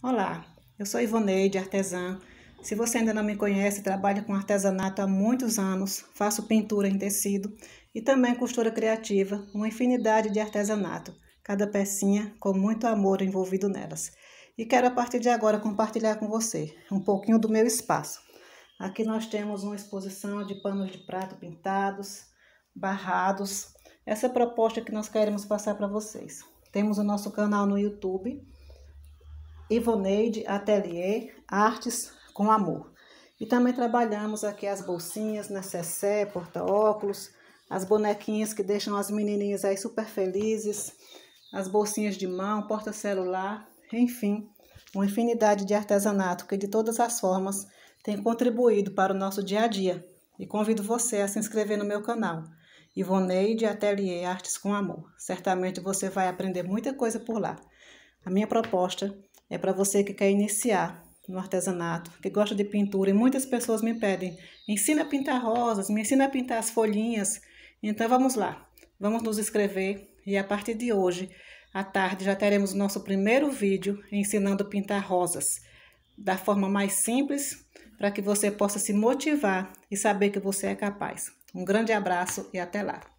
Olá, eu sou Ivoneide, artesã. Se você ainda não me conhece, trabalho com artesanato há muitos anos, faço pintura em tecido e também costura criativa, uma infinidade de artesanato, cada pecinha com muito amor envolvido nelas. E quero a partir de agora compartilhar com você um pouquinho do meu espaço. Aqui nós temos uma exposição de panos de prato pintados, barrados. Essa é a proposta que nós queremos passar para vocês. Temos o nosso canal no YouTube, Ivoneide Atelier Artes com Amor. E também trabalhamos aqui as bolsinhas, necessé, porta-óculos, as bonequinhas que deixam as menininhas aí super felizes, as bolsinhas de mão, porta-celular, enfim, uma infinidade de artesanato que de todas as formas tem contribuído para o nosso dia a dia. E convido você a se inscrever no meu canal, Ivoneide Atelier Artes com Amor. Certamente você vai aprender muita coisa por lá. A minha proposta é para você que quer iniciar no artesanato, que gosta de pintura, e muitas pessoas me pedem: ensina a pintar rosas, me ensina a pintar as folhinhas. Então vamos lá, vamos nos inscrever e a partir de hoje, à tarde, já teremos nosso primeiro vídeo ensinando a pintar rosas da forma mais simples, para que você possa se motivar e saber que você é capaz. Um grande abraço e até lá!